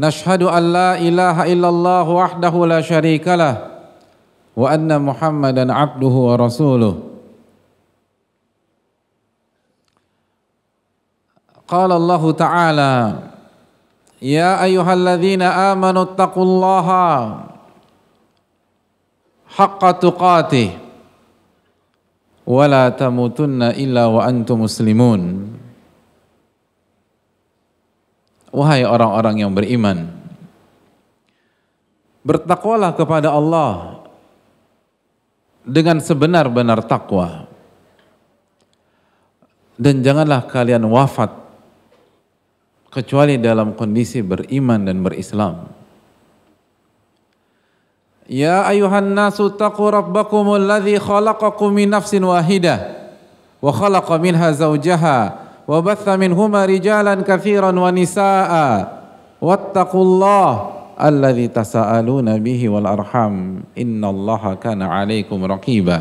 نشهد أن لا إله إلا الله وحده لا شريك له وأن محمدا عبده ورسوله قال الله تعالى يا أيها الذين آمنوا اتقوا الله حق تقاته ولا تموتن إلا وأنتم مسلمون Wahai orang-orang yang beriman, bertakwalah kepada Allah dengan sebenar-benar takwa. Dan janganlah kalian wafat kecuali dalam kondisi beriman dan berislam. Ya ayuhan nasu taqu rabbakumul ladzi khalaqakum min nafsin wahidah wa khalaqa minha zawjaha وبث منهما رجالا كثيرا ونساء واتقوا الله الذي تساءلون به والأرحام إن الله كان عليكم رقيبا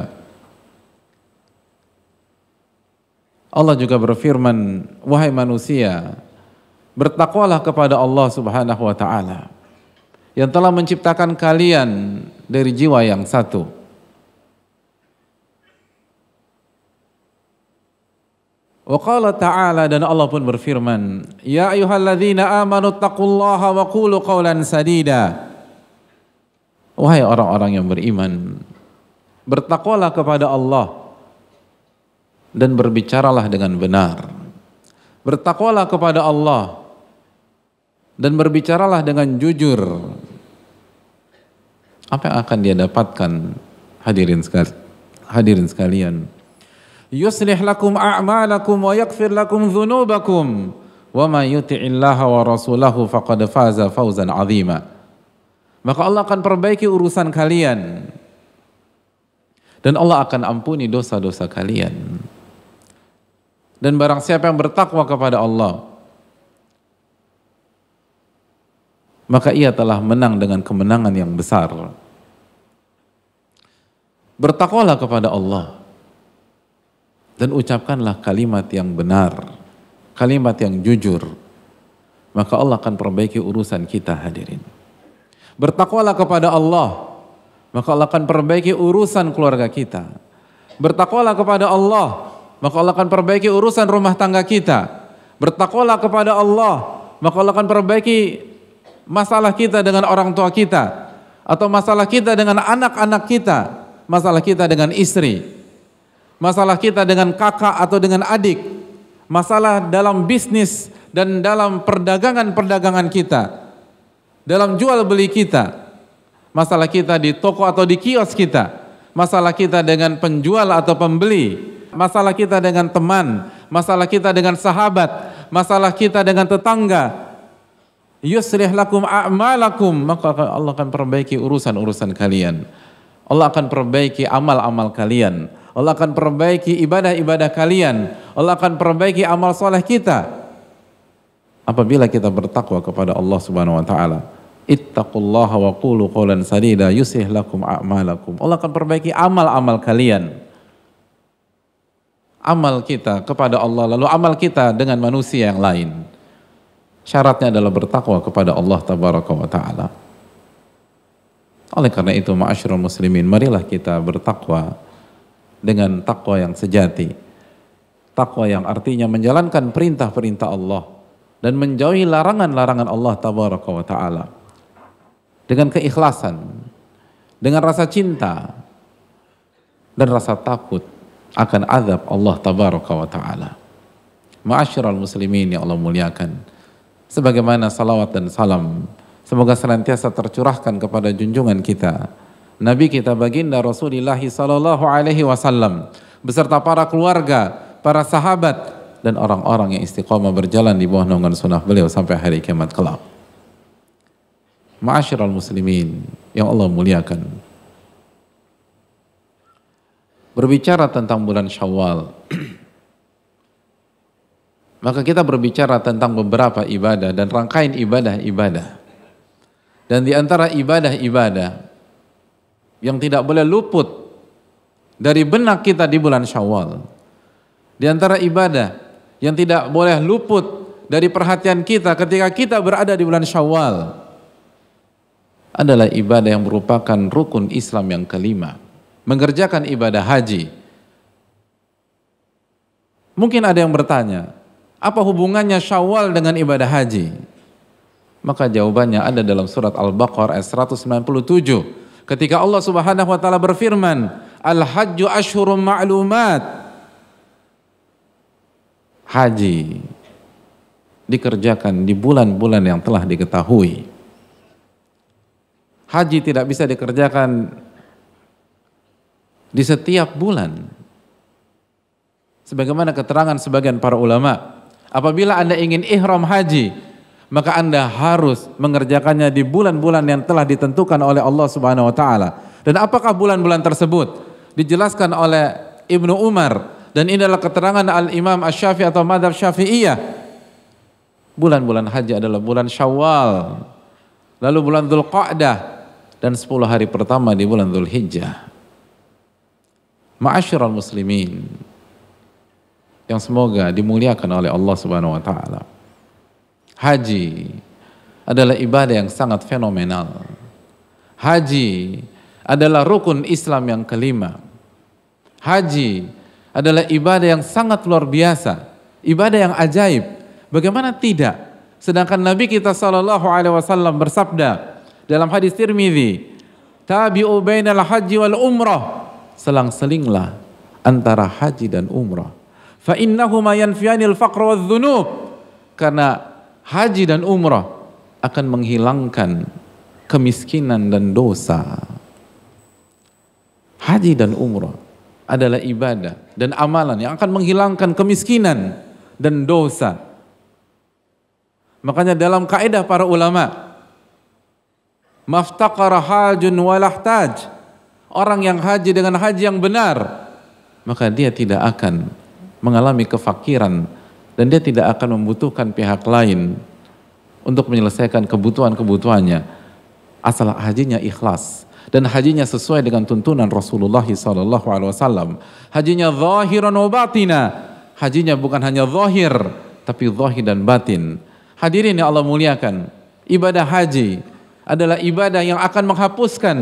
Allah juga berfirman, wahai manusia, bertakwalah kepada Allah Subhanahu wa taala yang telah menciptakan kalian dari jiwa yang satu Waqala ta'ala dan Allah pun berfirman, "Ya ayyuhalladzina amanu taqullaha wa qulu qawlan sadida." Wahai orang-orang yang beriman, bertakwalah kepada Allah dan berbicaralah dengan benar. Bertakwalah kepada Allah dan berbicaralah dengan jujur. Apa yang akan dia dapatkan? Hadirin sekalian. Hadirin sekalian يصلح لكم أعمالكم ويغفر لكم ذنوبكم وما يطع الله ورسوله فقد فاز فوزا عظيما maka Allah akan perbaiki urusan kalian dan Allah akan ampuni dosa-dosa kalian dan barang siapa yang bertakwa kepada Allah maka ia telah menang dengan kemenangan yang besar bertakwalah kepada Allah dan ucapkanlah kalimat yang benar, kalimat yang jujur. Maka Allah akan perbaiki urusan kita hadirin. Bertakwalah kepada Allah, maka Allah akan perbaiki urusan keluarga kita. Bertakwalah kepada Allah, maka Allah akan perbaiki urusan rumah tangga kita. Bertakwalah kepada Allah, maka Allah akan perbaiki masalah kita dengan orang tua kita atau masalah kita dengan anak-anak kita, masalah kita dengan istri, masalah kita dengan kakak atau dengan adik, masalah dalam bisnis dan dalam perdagangan-perdagangan kita, dalam jual beli kita, masalah kita di toko atau di kios kita, masalah kita dengan penjual atau pembeli, masalah kita dengan teman, masalah kita dengan sahabat, masalah kita dengan tetangga. Yuslih lakum a'malakum, maka Allah akan perbaiki urusan-urusan kalian. Allah akan perbaiki amal-amal kalian. Allah akan perbaiki ibadah-ibadah kalian. Allah akan perbaiki amal soleh kita. Apabila kita bertakwa kepada Allah Subhanahu wa taala. Ittaqullaha wa qulu qawlan sadida yusih lakum a'malakum. Allah akan perbaiki amal-amal kalian. Amal kita kepada Allah lalu amal kita dengan manusia yang lain. Syaratnya adalah bertakwa kepada Allah tabaraka wa taala. Oleh karena itu, ma'asyiral muslimin, marilah kita bertakwa dengan takwa yang sejati. Takwa yang artinya menjalankan perintah-perintah Allah dan menjauhi larangan-larangan Allah tabaraka wa taala. Dengan keikhlasan, dengan rasa cinta dan rasa takut akan azab Allah tabaraka wa taala. Ma'asyiral muslimin yang Allah muliakan. Sebagaimana salawat dan salam semoga senantiasa tercurahkan kepada junjungan kita Nabi kita baginda Rasulullah sallallahu alaihi wasallam beserta para keluarga, para sahabat dan orang-orang yang istiqomah berjalan di bawah naungan sunnah beliau sampai hari kiamat kelak. Ma'asyiral muslimin yang Allah muliakan. Berbicara tentang bulan Syawal, maka kita berbicara tentang beberapa ibadah dan rangkaian ibadah-ibadah. Dan di antara ibadah-ibadah yang tidak boleh luput dari benak kita di bulan Syawal. Di antara ibadah yang tidak boleh luput dari perhatian kita ketika kita berada di bulan Syawal adalah ibadah yang merupakan rukun Islam yang kelima. Mengerjakan ibadah haji. Mungkin ada yang bertanya, apa hubungannya Syawal dengan ibadah haji? Maka jawabannya ada dalam surat Al-Baqarah ayat 197 Ketika Allah Subhanahu wa taala berfirman, "Al-hajju ashhurum ma'lumat." Haji dikerjakan di bulan-bulan yang telah diketahui. Haji tidak bisa dikerjakan di setiap bulan. Sebagaimana keterangan sebagian para ulama, apabila Anda ingin ihram haji, maka Anda harus mengerjakannya di bulan-bulan yang telah ditentukan oleh Allah Subhanahu wa taala. Dan apakah bulan-bulan tersebut? Dijelaskan oleh Ibnu Umar dan ini adalah keterangan Al-Imam Asy-Syafi'i atau Madhab Syafi'iyah. Bulan-bulan haji adalah bulan Syawal, lalu bulan Dzulqa'dah dan sepuluh hari pertama di bulan Dzulhijjah. Ma'asyiral muslimin yang semoga dimuliakan oleh Allah Subhanahu wa taala. Haji adalah ibadah yang sangat fenomenal. Haji adalah rukun Islam yang kelima. Haji adalah ibadah yang sangat luar biasa, ibadah yang ajaib. Bagaimana tidak? Sedangkan Nabi kita Shallallahu Alaihi Wasallam bersabda dalam hadis Tirmidzi, tabi'u bainal haji wal umrah selang-selinglah antara haji dan umrah fa innahuma yanfiyanil faqra wadh-dhunub karena haji dan umrah akan menghilangkan kemiskinan dan dosa. Haji dan umrah adalah ibadah dan amalan yang akan menghilangkan kemiskinan dan dosa. Makanya dalam kaidah para ulama, maftaqara hajun walahtaj. Orang yang haji dengan haji yang benar, maka dia tidak akan mengalami kefakiran dan dia tidak akan membutuhkan pihak lain untuk menyelesaikan kebutuhan-kebutuhannya asal hajinya ikhlas dan hajinya sesuai dengan tuntunan Rasulullah SAW hajinya zahiran wa batina hajinya bukan hanya zahir tapi zahir dan batin hadirin yang Allah muliakan ibadah haji adalah ibadah yang akan menghapuskan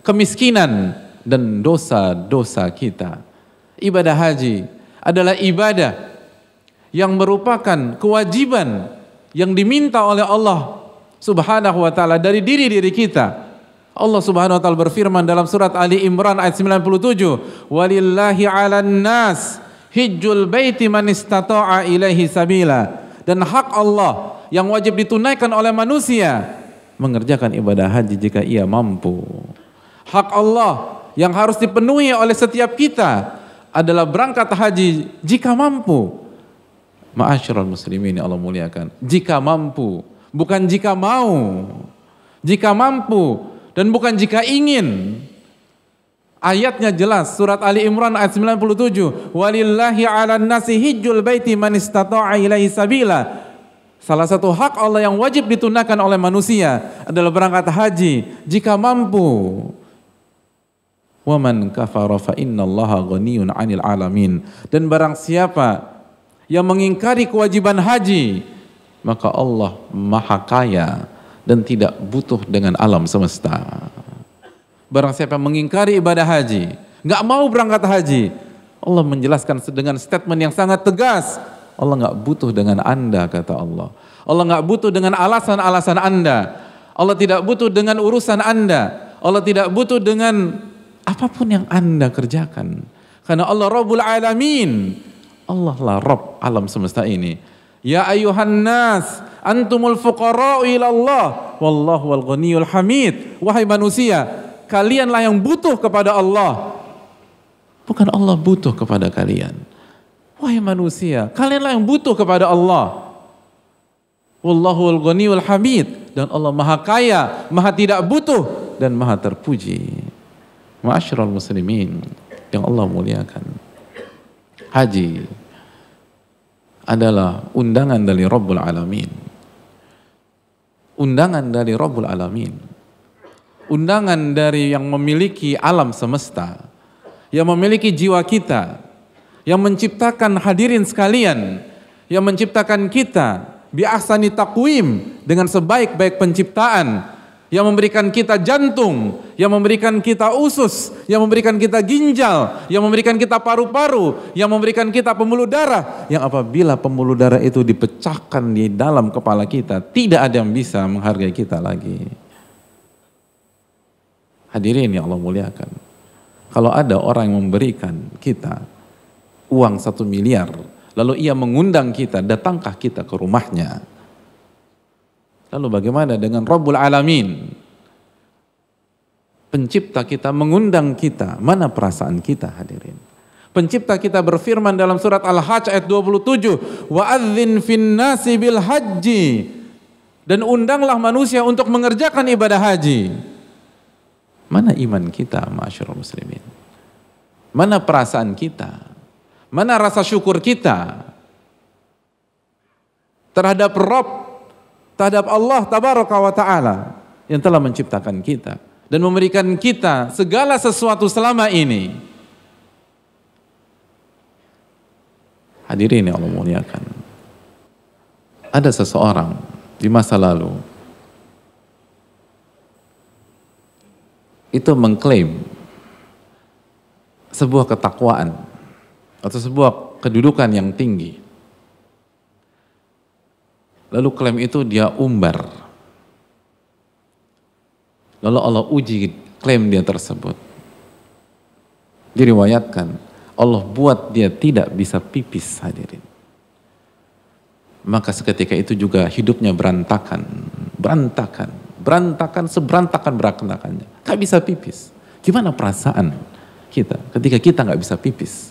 kemiskinan dan dosa-dosa kita ibadah haji adalah ibadah yang merupakan kewajiban yang diminta oleh Allah Subhanahu wa taala dari diri-diri kita. Allah Subhanahu wa taala berfirman dalam surat Ali Imran ayat 97, "Walillahi 'alan nas hijjul baiti man istata'a ilaihi sabila." Dan hak Allah yang wajib ditunaikan oleh manusia mengerjakan ibadah haji jika ia mampu. Hak Allah yang harus dipenuhi oleh setiap kita adalah berangkat haji jika mampu. Ma'asyiral muslimin ini ya Allah muliakan. Jika mampu, bukan jika mau. Jika mampu dan bukan jika ingin. Ayatnya jelas surat Ali Imran ayat 97. Walillahi 'alan nasi hijjul baiti man istata'a ilaihi sabila. Salah satu hak Allah yang wajib ditunaikan oleh manusia adalah berangkat haji jika mampu. Wa man kafara fa innallaha ghaniyun 'anil alamin. Dan barang siapa yang mengingkari kewajiban haji, maka Allah maha kaya dan tidak butuh dengan alam semesta. Barang siapa yang mengingkari ibadah haji, nggak mau berangkat haji, Allah menjelaskan dengan statement yang sangat tegas. Allah nggak butuh dengan Anda, kata Allah. Allah nggak butuh dengan alasan-alasan Anda. Allah tidak butuh dengan urusan Anda. Allah tidak butuh dengan apapun yang Anda kerjakan. Karena Allah Rabbul Alamin Allah lah Rob alam semesta ini. Ya ayuhan nas, antumul fuqara ilallah, wallahu wal ghaniyul hamid. Wahai manusia, kalianlah yang butuh kepada Allah. Bukan Allah butuh kepada kalian. Wahai manusia, kalianlah yang butuh kepada Allah. Wallahu wal ghaniyul hamid. Dan Allah maha kaya, maha tidak butuh, dan maha terpuji. Ma'asyiral muslimin yang Allah muliakan haji adalah undangan dari Rabbul Alamin. Undangan dari Rabbul Alamin. Undangan dari yang memiliki alam semesta, yang memiliki jiwa kita, yang menciptakan hadirin sekalian, yang menciptakan kita bi ahsani taqwim dengan sebaik-baik penciptaan yang memberikan kita jantung, yang memberikan kita usus, yang memberikan kita ginjal, yang memberikan kita paru-paru, yang memberikan kita pembuluh darah, yang apabila pembuluh darah itu dipecahkan di dalam kepala kita, tidak ada yang bisa menghargai kita lagi. Hadirin yang Allah muliakan. Kalau ada orang yang memberikan kita uang satu miliar, lalu ia mengundang kita, datangkah kita ke rumahnya? Lalu bagaimana dengan Rabbul Alamin? Pencipta kita mengundang kita, mana perasaan kita hadirin? Pencipta kita berfirman dalam surat Al-Hajj ayat 27, "Wa adzin fin nasi bil haji." Dan undanglah manusia untuk mengerjakan ibadah haji. Mana iman kita, masyarul muslimin? Mana perasaan kita? Mana rasa syukur kita terhadap Rob terhadap Allah tabaraka wa taala yang telah menciptakan kita dan memberikan kita segala sesuatu selama ini. Hadirin yang Allah muliakan. Ada seseorang di masa lalu itu mengklaim sebuah ketakwaan atau sebuah kedudukan yang tinggi Lalu klaim itu dia umbar. Lalu Allah uji klaim dia tersebut. Diriwayatkan, Allah buat dia tidak bisa pipis hadirin. Maka seketika itu juga hidupnya berantakan, berantakan, berantakan seberantakan berantakannya. Tak bisa pipis. Gimana perasaan kita ketika kita nggak bisa pipis?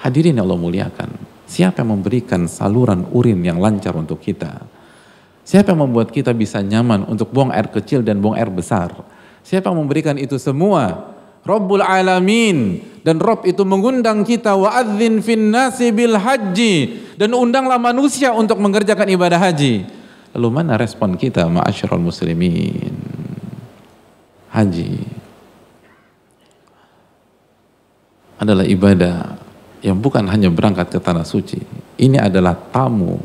Hadirin yang Allah muliakan. Siapa yang memberikan saluran urin yang lancar untuk kita? Siapa yang membuat kita bisa nyaman untuk buang air kecil dan buang air besar? Siapa yang memberikan itu semua? Rabbul Alamin dan Rob itu mengundang kita wa adzin fin nasi haji dan undanglah manusia untuk mengerjakan ibadah haji. Lalu mana respon kita ma'asyiral muslimin? Haji adalah ibadah yang bukan hanya berangkat ke tanah suci. Ini adalah tamu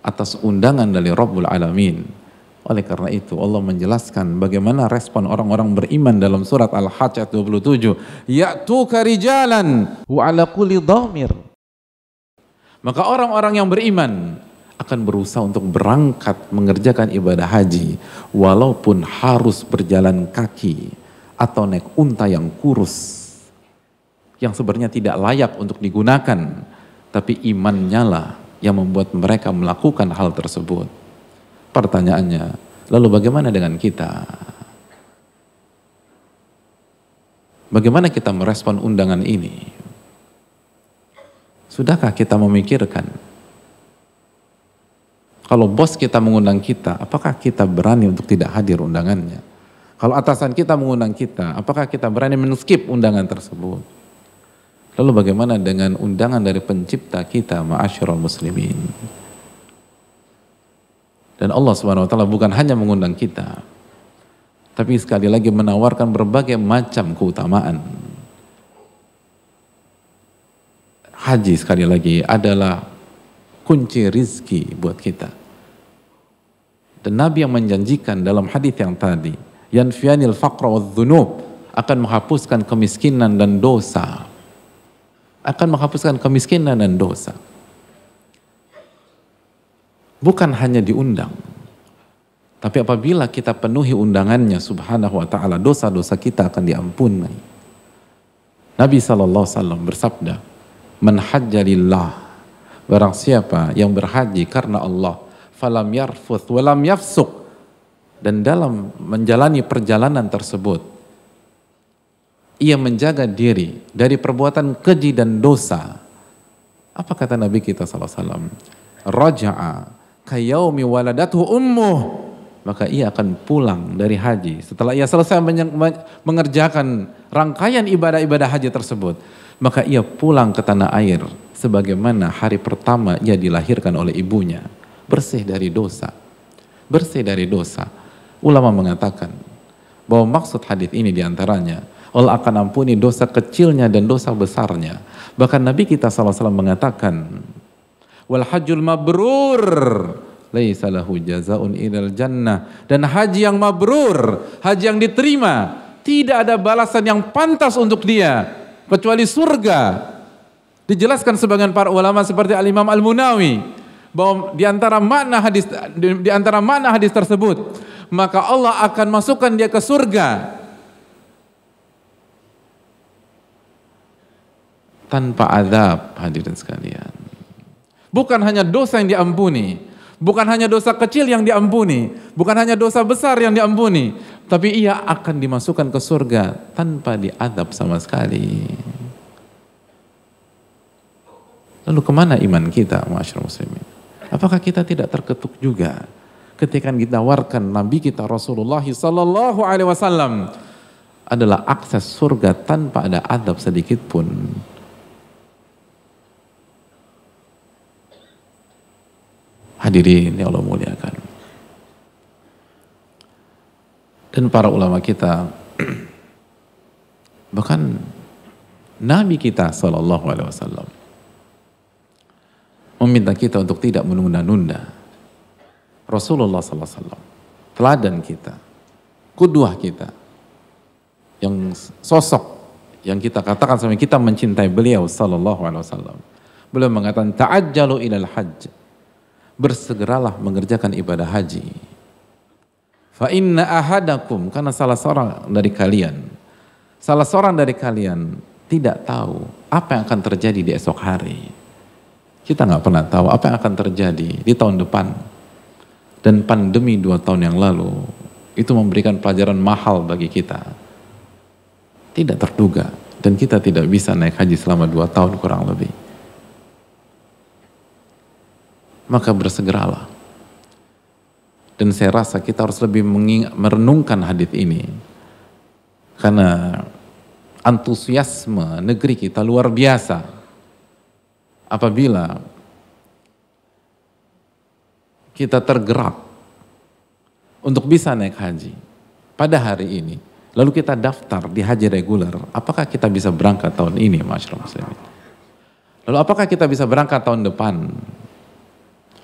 atas undangan dari Rabbul Alamin. Oleh karena itu Allah menjelaskan bagaimana respon orang-orang beriman dalam surat Al-Hajj ayat 27. Ya'tuka karijalan wa ala dhamir. Maka orang-orang yang beriman akan berusaha untuk berangkat mengerjakan ibadah haji walaupun harus berjalan kaki atau naik unta yang kurus yang sebenarnya tidak layak untuk digunakan, tapi imannya lah yang membuat mereka melakukan hal tersebut. Pertanyaannya, lalu bagaimana dengan kita? Bagaimana kita merespon undangan ini? Sudahkah kita memikirkan kalau bos kita mengundang kita, apakah kita berani untuk tidak hadir undangannya? Kalau atasan kita mengundang kita, apakah kita berani men-skip undangan tersebut? Lalu bagaimana dengan undangan dari pencipta kita ma'asyiral muslimin? Dan Allah Subhanahu wa taala bukan hanya mengundang kita, tapi sekali lagi menawarkan berbagai macam keutamaan. Haji sekali lagi adalah kunci rizki buat kita. Dan Nabi yang menjanjikan dalam hadis yang tadi, yanfianil faqra wadh akan menghapuskan kemiskinan dan dosa akan menghapuskan kemiskinan dan dosa. Bukan hanya diundang, tapi apabila kita penuhi undangannya subhanahu wa ta'ala, dosa-dosa kita akan diampuni. Nabi SAW bersabda, Man hajjalillah, barang siapa yang berhaji karena Allah, falam yarfuth walam yafsuk, dan dalam menjalani perjalanan tersebut, ia menjaga diri dari perbuatan keji dan dosa. Apa kata Nabi kita SAW? Raja'a kayaumi waladatu ummuh. Maka ia akan pulang dari haji. Setelah ia selesai mengerjakan rangkaian ibadah-ibadah haji tersebut. Maka ia pulang ke tanah air. Sebagaimana hari pertama ia dilahirkan oleh ibunya. Bersih dari dosa. Bersih dari dosa. Ulama mengatakan bahwa maksud hadis ini diantaranya Allah akan ampuni dosa kecilnya dan dosa besarnya. Bahkan Nabi kita SAW mengatakan, wal hajjul mabrur laisalahu jazaun ilal jannah dan haji yang mabrur haji yang diterima tidak ada balasan yang pantas untuk dia kecuali surga dijelaskan sebagian para ulama seperti Al Imam Al Munawi bahwa di antara makna hadis di, di antara makna hadis tersebut maka Allah akan masukkan dia ke surga tanpa azab hadirin sekalian. Bukan hanya dosa yang diampuni, bukan hanya dosa kecil yang diampuni, bukan hanya dosa besar yang diampuni, tapi ia akan dimasukkan ke surga tanpa diadab sama sekali. Lalu kemana iman kita, masyarakat muslimin? Apakah kita tidak terketuk juga ketika kita ditawarkan Nabi kita Rasulullah Sallallahu Alaihi Wasallam adalah akses surga tanpa ada adab sedikit pun? Hadirin yang Allah muliakan. Dan para ulama kita, bahkan Nabi kita Shallallahu Alaihi Wasallam meminta kita untuk tidak menunda-nunda. Rasulullah Sallallahu Alaihi Wasallam teladan kita, kuduah kita, yang sosok yang kita katakan sama kita mencintai beliau Sallallahu Alaihi Wasallam. Beliau mengatakan ta'ajjalu ilal hajj bersegeralah mengerjakan ibadah haji. Fa inna ahadakum karena salah seorang dari kalian salah seorang dari kalian tidak tahu apa yang akan terjadi di esok hari. Kita nggak pernah tahu apa yang akan terjadi di tahun depan. Dan pandemi dua tahun yang lalu itu memberikan pelajaran mahal bagi kita. Tidak terduga dan kita tidak bisa naik haji selama dua tahun kurang lebih maka bersegeralah. Dan saya rasa kita harus lebih merenungkan hadis ini. Karena antusiasme negeri kita luar biasa. Apabila kita tergerak untuk bisa naik haji pada hari ini, lalu kita daftar di haji reguler, apakah kita bisa berangkat tahun ini, masyarakat muslimin? Lalu apakah kita bisa berangkat tahun depan?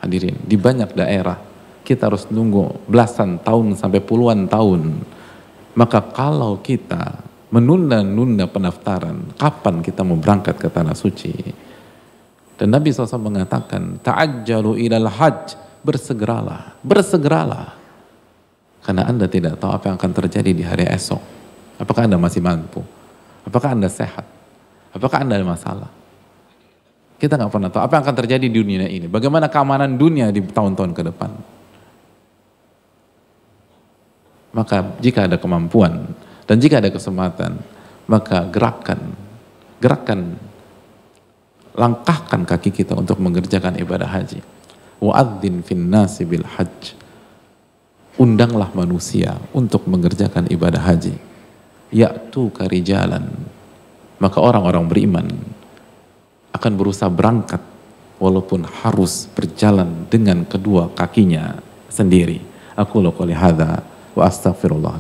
Hadirin, di banyak daerah kita harus nunggu belasan tahun sampai puluhan tahun. Maka kalau kita menunda-nunda pendaftaran, kapan kita mau berangkat ke tanah suci? Dan Nabi SAW mengatakan, ta'ajjalu ilal hajj, bersegeralah, bersegeralah. Karena Anda tidak tahu apa yang akan terjadi di hari esok. Apakah Anda masih mampu? Apakah Anda sehat? Apakah Anda ada masalah? Kita nggak pernah tahu apa yang akan terjadi di dunia ini. Bagaimana keamanan dunia di tahun-tahun ke depan. Maka jika ada kemampuan dan jika ada kesempatan, maka gerakkan, gerakkan, langkahkan kaki kita untuk mengerjakan ibadah haji. Wa'adzin finnasi bil hajj. Undanglah manusia untuk mengerjakan ibadah haji. Ya'tu karijalan. Maka orang-orang beriman akan berusaha berangkat walaupun harus berjalan dengan kedua kakinya sendiri. Aku lakukan qouli wa astaghfirullah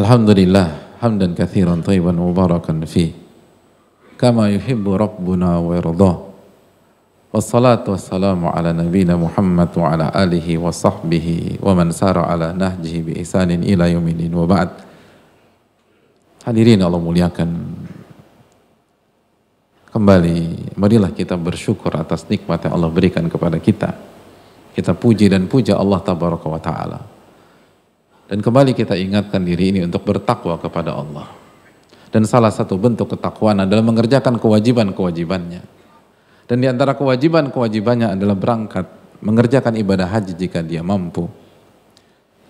Alhamdulillah hamdan katsiran thayyiban mubarakan fi kama yuhibbu rabbuna wa yardah. Wassalatu wassalamu ala nabiyyina Muhammad wa ala alihi wa sahbihi wa man sara ala nahjihi bi ihsanin ila yaumil wa ba'd. Hadirin Allah muliakan. Kembali marilah kita bersyukur atas nikmat yang Allah berikan kepada kita. Kita puji dan puja Allah tabaraka wa taala dan kembali kita ingatkan diri ini untuk bertakwa kepada Allah. Dan salah satu bentuk ketakwaan adalah mengerjakan kewajiban-kewajibannya. Dan di antara kewajiban-kewajibannya adalah berangkat mengerjakan ibadah haji jika dia mampu.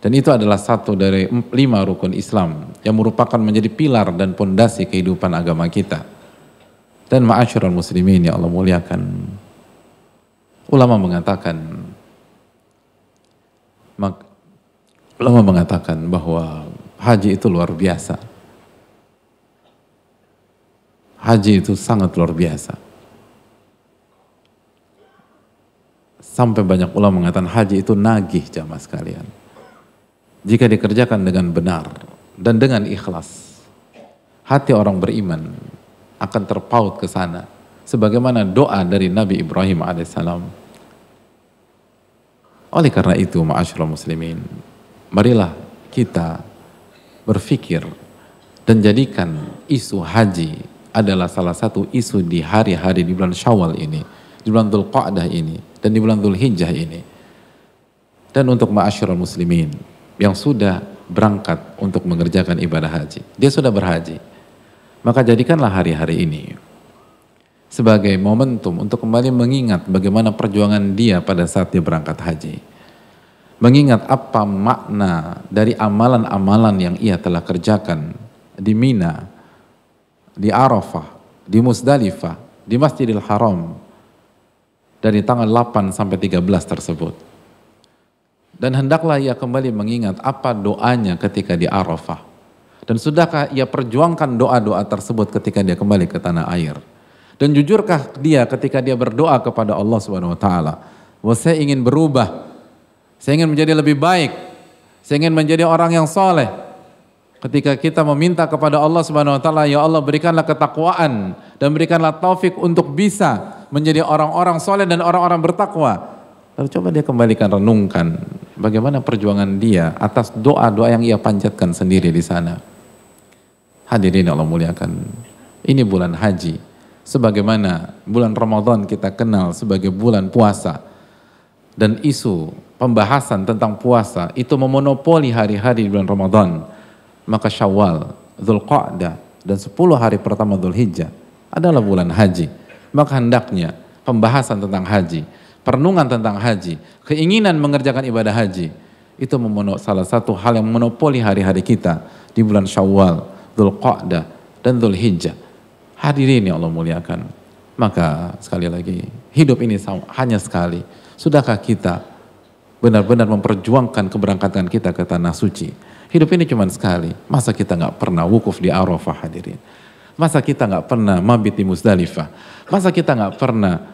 Dan itu adalah satu dari lima rukun Islam yang merupakan menjadi pilar dan pondasi kehidupan agama kita. Dan ma'asyiral muslimin ya Allah muliakan. Ulama mengatakan, maka Ulama mengatakan bahwa haji itu luar biasa. Haji itu sangat luar biasa. Sampai banyak ulama mengatakan haji itu nagih jamaah sekalian. Jika dikerjakan dengan benar dan dengan ikhlas, hati orang beriman akan terpaut ke sana. Sebagaimana doa dari Nabi Ibrahim alaihissalam. Oleh karena itu, ma'asyurah muslimin, marilah kita berpikir dan jadikan isu haji adalah salah satu isu di hari-hari di bulan Syawal ini, di bulan Qa'dah ini dan di bulan Hijjah ini. Dan untuk ma'asyurul muslimin yang sudah berangkat untuk mengerjakan ibadah haji, dia sudah berhaji. Maka jadikanlah hari-hari ini sebagai momentum untuk kembali mengingat bagaimana perjuangan dia pada saat dia berangkat haji mengingat apa makna dari amalan-amalan yang ia telah kerjakan di Mina, di Arafah, di Musdalifah, di Masjidil Haram dari tanggal 8 sampai 13 tersebut. Dan hendaklah ia kembali mengingat apa doanya ketika di Arafah. Dan sudahkah ia perjuangkan doa-doa tersebut ketika dia kembali ke tanah air? Dan jujurkah dia ketika dia berdoa kepada Allah Subhanahu wa taala, "Wah, saya ingin berubah saya ingin menjadi lebih baik. Saya ingin menjadi orang yang soleh. Ketika kita meminta kepada Allah Subhanahu wa taala, ya Allah berikanlah ketakwaan dan berikanlah taufik untuk bisa menjadi orang-orang soleh dan orang-orang bertakwa. Lalu coba dia kembalikan renungkan bagaimana perjuangan dia atas doa-doa yang ia panjatkan sendiri di sana. Hadirin Allah muliakan. Ini bulan haji. Sebagaimana bulan Ramadan kita kenal sebagai bulan puasa dan isu pembahasan tentang puasa itu memonopoli hari-hari bulan Ramadan, maka Syawal, Dzulqa'dah dan 10 hari pertama Dzulhijjah adalah bulan haji. Maka hendaknya pembahasan tentang haji, perenungan tentang haji, keinginan mengerjakan ibadah haji itu memono, salah satu hal yang monopoli hari-hari kita di bulan Syawal, Dzulqa'dah dan Dzulhijjah. Hadirin yang Allah muliakan. Maka sekali lagi, hidup ini hanya sekali Sudahkah kita benar-benar memperjuangkan keberangkatan kita ke tanah suci? Hidup ini cuma sekali. Masa kita nggak pernah wukuf di Arafah hadirin? Masa kita nggak pernah mabit di Musdalifah? Masa kita nggak pernah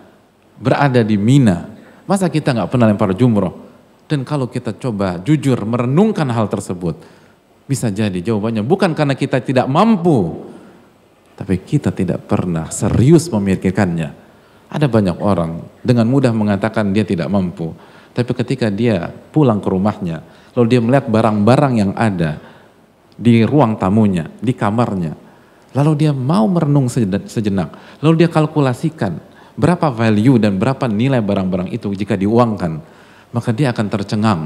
berada di Mina? Masa kita nggak pernah lempar jumroh? Dan kalau kita coba jujur merenungkan hal tersebut, bisa jadi jawabannya bukan karena kita tidak mampu, tapi kita tidak pernah serius memikirkannya. Ada banyak orang dengan mudah mengatakan dia tidak mampu. Tapi ketika dia pulang ke rumahnya, lalu dia melihat barang-barang yang ada di ruang tamunya, di kamarnya. Lalu dia mau merenung sejenak. Lalu dia kalkulasikan berapa value dan berapa nilai barang-barang itu jika diuangkan. Maka dia akan tercengang.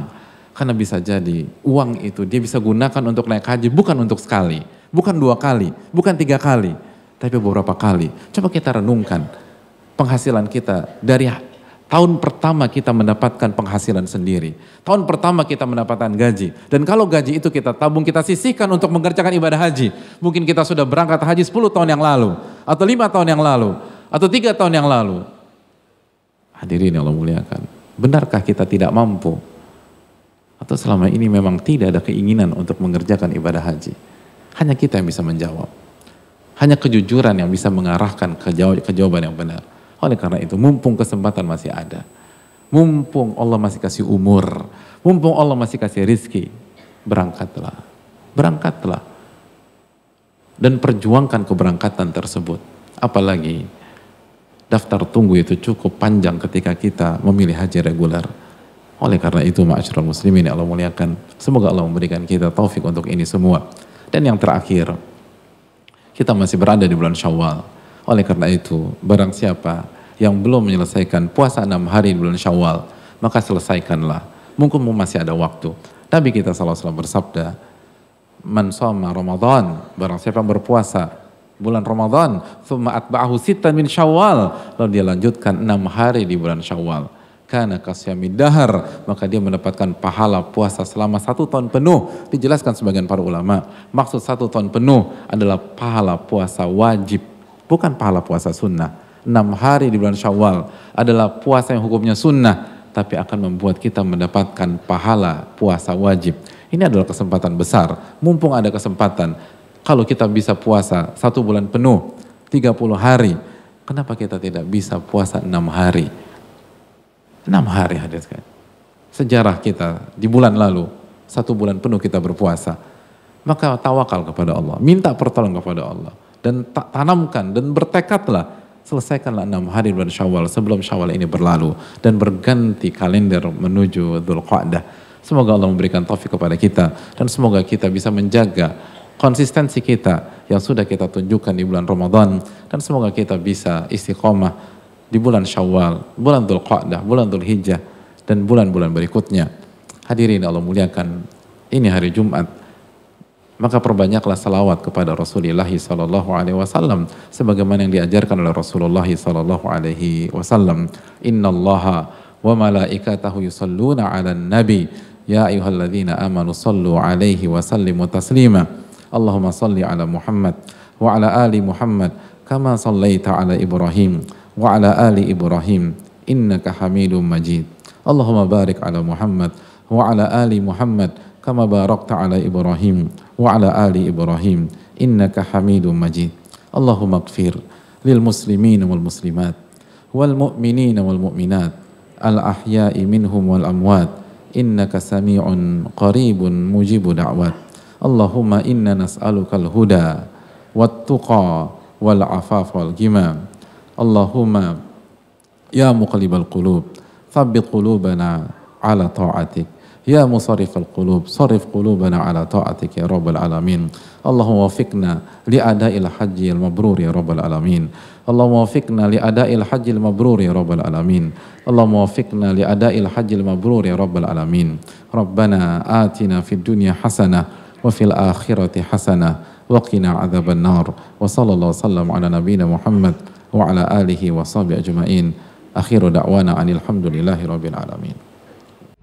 Karena bisa jadi uang itu dia bisa gunakan untuk naik haji bukan untuk sekali, bukan dua kali, bukan tiga kali, tapi beberapa kali. Coba kita renungkan penghasilan kita dari tahun pertama kita mendapatkan penghasilan sendiri. Tahun pertama kita mendapatkan gaji. Dan kalau gaji itu kita tabung, kita sisihkan untuk mengerjakan ibadah haji. Mungkin kita sudah berangkat haji 10 tahun yang lalu. Atau 5 tahun yang lalu. Atau 3 tahun yang lalu. Hadirin yang Allah muliakan. Benarkah kita tidak mampu? Atau selama ini memang tidak ada keinginan untuk mengerjakan ibadah haji? Hanya kita yang bisa menjawab. Hanya kejujuran yang bisa mengarahkan ke jawaban yang benar. Oleh karena itu, mumpung kesempatan masih ada, mumpung Allah masih kasih umur, mumpung Allah masih kasih rizki, berangkatlah, berangkatlah. Dan perjuangkan keberangkatan tersebut. Apalagi daftar tunggu itu cukup panjang ketika kita memilih haji reguler. Oleh karena itu, ma'asyiral muslimin Allah muliakan. Semoga Allah memberikan kita taufik untuk ini semua. Dan yang terakhir, kita masih berada di bulan Syawal oleh karena itu, barang siapa yang belum menyelesaikan puasa enam hari bulan Syawal, maka selesaikanlah. Mungkin masih ada waktu. Nabi kita salah salah bersabda, Man soma Ramadan, barang siapa berpuasa bulan Ramadan, thumma atba'ahu sitan min syawal, lalu dia lanjutkan enam hari di bulan syawal. Karena kasyami dahar, maka dia mendapatkan pahala puasa selama satu tahun penuh. Dijelaskan sebagian para ulama, maksud satu tahun penuh adalah pahala puasa wajib bukan pahala puasa sunnah. Enam hari di bulan Syawal adalah puasa yang hukumnya sunnah, tapi akan membuat kita mendapatkan pahala puasa wajib. Ini adalah kesempatan besar. Mumpung ada kesempatan, kalau kita bisa puasa satu bulan penuh, 30 hari, kenapa kita tidak bisa puasa enam hari? Enam hari hadir sekali. Sejarah kita di bulan lalu, satu bulan penuh kita berpuasa. Maka tawakal kepada Allah, minta pertolongan kepada Allah dan ta tanamkan dan bertekadlah selesaikanlah enam hari bulan Syawal sebelum Syawal ini berlalu dan berganti kalender menuju Dzulqa'dah. Semoga Allah memberikan taufik kepada kita dan semoga kita bisa menjaga konsistensi kita yang sudah kita tunjukkan di bulan Ramadan dan semoga kita bisa istiqomah di bulan Syawal, bulan Dzulqa'dah, bulan Dzulhijjah dan bulan-bulan berikutnya. Hadirin Allah muliakan. Ini hari Jumat maka perbanyaklah salawat kepada Rasulullah sallallahu alaihi wasallam sebagaimana yang diajarkan oleh Rasulullah sallallahu alaihi wasallam innallaha wa malaikatahu yusalluna 'alan nabi ya ayyuhalladzina amanu sallu alaihi wa sallimu taslima Allahumma salli ala Muhammad wa ala ali Muhammad kama sallaita ala Ibrahim wa ala ali Ibrahim innaka Hamidum Majid Allahumma barik ala Muhammad wa ala ali Muhammad kama barakta ala Ibrahim wa ala ali Ibrahim innaka Hamidum Majid. Allahumma ighfir lil muslimin wal muslimat wal mu'minin wal mu'minat al ahya'i minhum wal amwat innaka sami'un qaribun mujibu da'wat. Allahumma inna nas'alukal huda wat tuqa wal afaf wal gima. Allahumma ya muqallibal qulub thabbit qulubana ala ta'atik يا مصرف القلوب صرف قلوبنا على طاعتك يا رب العالمين اللهم وفقنا لأداء الحج المبرور يا رب العالمين اللهم وفقنا لأداء الحج المبرور يا رب العالمين اللهم وفقنا لأداء الحج المبرور يا رب العالمين ربنا آتنا في الدنيا حسنة وفي الآخرة حسنة وقنا عذاب النار وصلى الله وسلم على نبينا محمد وعلى آله وصحبه أجمعين أخير دعوانا عن الحمد لله رب العالمين